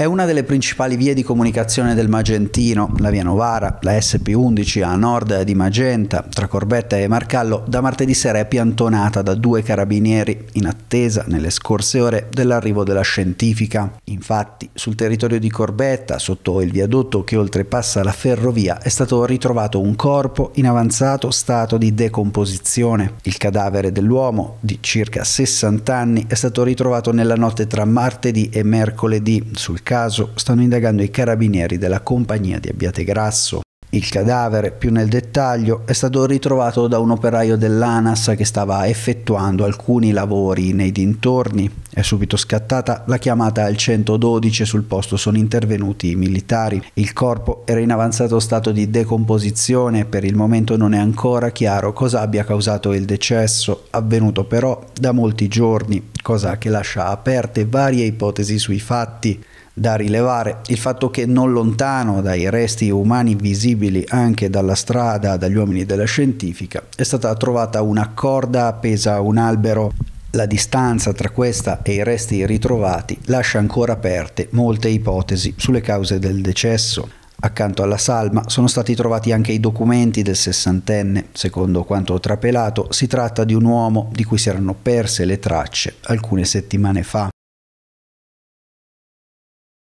È una delle principali vie di comunicazione del Magentino, la via Novara, la SP11 a nord di Magenta, tra Corbetta e Marcallo, da martedì sera è piantonata da due carabinieri in attesa nelle scorse ore dell'arrivo della scientifica. Infatti, sul territorio di Corbetta, sotto il viadotto che oltrepassa la ferrovia, è stato ritrovato un corpo in avanzato stato di decomposizione. Il cadavere dell'uomo, di circa 60 anni, è stato ritrovato nella notte tra martedì e mercoledì sul caso stanno indagando i carabinieri della compagnia di Abbiategrasso. Il cadavere, più nel dettaglio, è stato ritrovato da un operaio dell'ANAS che stava effettuando alcuni lavori nei dintorni è subito scattata la chiamata al 112 sul posto sono intervenuti i militari. Il corpo era in avanzato stato di decomposizione, e per il momento non è ancora chiaro cosa abbia causato il decesso, avvenuto però da molti giorni, cosa che lascia aperte varie ipotesi sui fatti. Da rilevare il fatto che non lontano dai resti umani visibili anche dalla strada, dagli uomini della scientifica, è stata trovata una corda appesa a un albero la distanza tra questa e i resti ritrovati lascia ancora aperte molte ipotesi sulle cause del decesso. Accanto alla salma sono stati trovati anche i documenti del sessantenne. Secondo quanto trapelato, si tratta di un uomo di cui si erano perse le tracce alcune settimane fa.